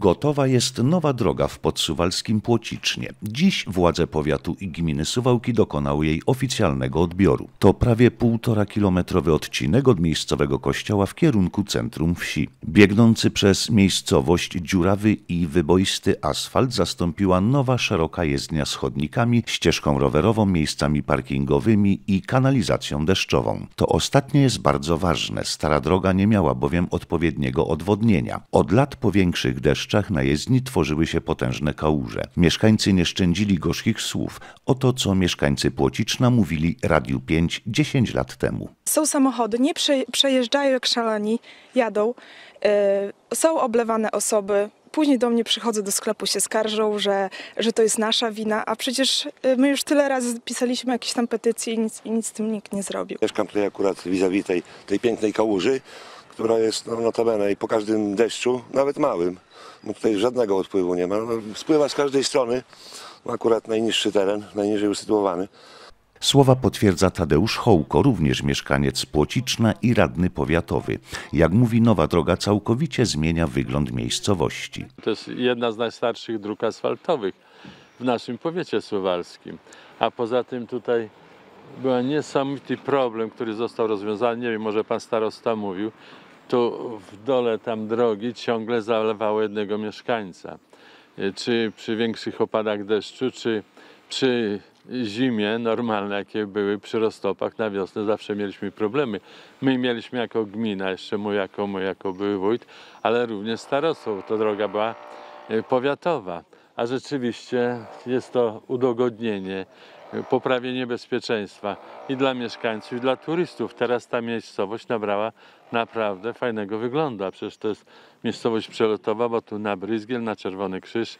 Gotowa jest nowa droga w podsuwalskim Płocicznie. Dziś władze powiatu i gminy Suwałki dokonały jej oficjalnego odbioru. To prawie półtora kilometrowy odcinek od miejscowego kościoła w kierunku centrum wsi. Biegnący przez miejscowość dziurawy i wyboisty asfalt zastąpiła nowa szeroka jezdnia z chodnikami, ścieżką rowerową, miejscami parkingowymi i kanalizacją deszczową. To ostatnie jest bardzo ważne. Stara droga nie miała bowiem odpowiedniego odwodnienia. Od lat po większych deszczach deszczach na jezdni tworzyły się potężne kałuże. Mieszkańcy nie szczędzili gorzkich słów o to, co mieszkańcy Płociczna mówili Radiu 5 10 lat temu. Są samochody, nie przejeżdżają jak szalani, jadą, yy, są oblewane osoby, później do mnie przychodzą do sklepu, się skarżą, że, że to jest nasza wina, a przecież e, my już tyle razy pisaliśmy jakieś tam petycje i nic, i nic z tym nikt nie zrobił. Mieszkam tutaj akurat vis-a-vis tej, tej pięknej kałuży która jest no, notabene i po każdym deszczu, nawet małym, bo tutaj żadnego odpływu nie ma, no, spływa z każdej strony, no, akurat najniższy teren, najniżej usytuowany. Słowa potwierdza Tadeusz Hołko, również mieszkaniec Płociczna i radny powiatowy. Jak mówi, nowa droga całkowicie zmienia wygląd miejscowości. To jest jedna z najstarszych dróg asfaltowych w naszym powiecie suwalskim. A poza tym tutaj był niesamowity problem, który został rozwiązany. Nie wiem, może pan starosta mówił, tu w dole tam drogi ciągle zalewało jednego mieszkańca. E, czy przy większych opadach deszczu, czy przy zimie normalne, jakie były przy roztopach na wiosnę, zawsze mieliśmy problemy. My mieliśmy jako gmina, jeszcze mój jako, mój jako były wójt, ale również starostwo, to droga była e, powiatowa. A rzeczywiście jest to udogodnienie poprawie bezpieczeństwa i dla mieszkańców, i dla turystów. Teraz ta miejscowość nabrała naprawdę fajnego wyglądu. A przecież to jest miejscowość przelotowa, bo tu na Bryzgiel, na Czerwony Krzyż,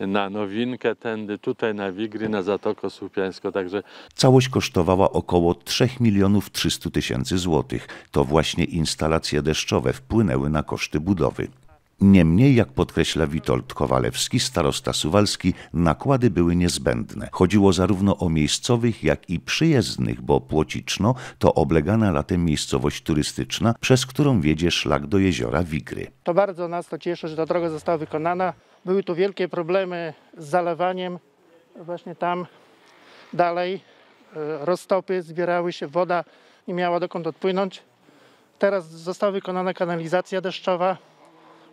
na Nowinkę tędy, tutaj na Wigry, na Zatoko Słupiańsko. Także... Całość kosztowała około 3 milionów 300 tysięcy złotych. To właśnie instalacje deszczowe wpłynęły na koszty budowy. Niemniej, jak podkreśla Witold Kowalewski, starosta suwalski, nakłady były niezbędne. Chodziło zarówno o miejscowych, jak i przyjezdnych, bo Płociczno to oblegana latem miejscowość turystyczna, przez którą wiedzie szlak do jeziora Wigry. To bardzo nas to cieszy, że ta droga została wykonana. Były tu wielkie problemy z zalewaniem. Właśnie tam dalej e, roztopy zbierały się, woda nie miała dokąd odpłynąć. Teraz została wykonana kanalizacja deszczowa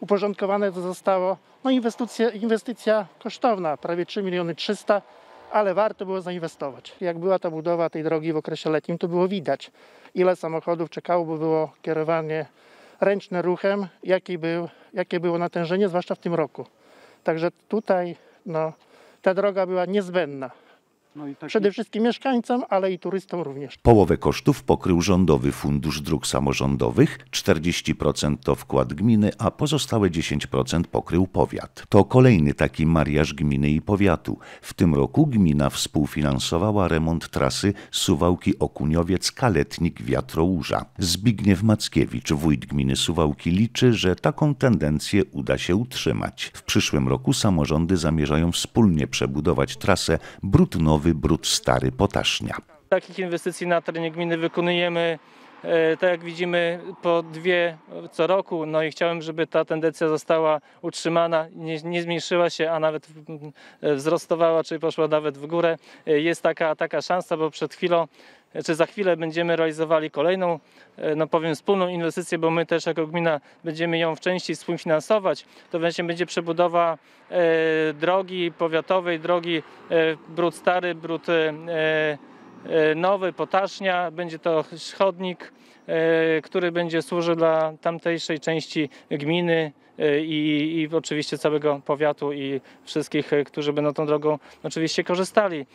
uporządkowane to zostało. No inwestycja, inwestycja kosztowna, prawie 3 miliony 300, ale warto było zainwestować. Jak była ta budowa tej drogi w okresie letnim, to było widać, ile samochodów czekało, bo było kierowanie ręczne ruchem, był, jakie było natężenie, zwłaszcza w tym roku. Także tutaj no, ta droga była niezbędna. No taki... Przede wszystkim mieszkańcom, ale i turystom również. Połowę kosztów pokrył Rządowy Fundusz Dróg Samorządowych, 40% to wkład gminy, a pozostałe 10% pokrył powiat. To kolejny taki mariaż gminy i powiatu. W tym roku gmina współfinansowała remont trasy Suwałki-Okuniowiec-Kaletnik-Wiatrołuża. Zbigniew Mackiewicz, wójt gminy Suwałki, liczy, że taką tendencję uda się utrzymać. W przyszłym roku samorządy zamierzają wspólnie przebudować trasę Brutnowy nowy brud stary Potasznia. Takich inwestycji na terenie gminy wykonujemy e, tak jak widzimy, po dwie co roku. No i chciałem, żeby ta tendencja została utrzymana, nie, nie, zmniejszyła się, a nawet wzrostowała, czyli poszła nawet w górę. E, jest taka, taka szansa, bo przed chwilą czy za chwilę będziemy realizowali kolejną, e, no powiem, wspólną inwestycję, bo my też jako gmina będziemy ją w części współfinansować. To właśnie będzie przebudowa e, drogi powiatowej, drogi e, Brud Stary, Brud Nowy, Potasznia. Będzie to chodnik, który będzie służył dla tamtejszej części gminy i, i oczywiście całego powiatu i wszystkich, którzy będą tą drogą oczywiście korzystali.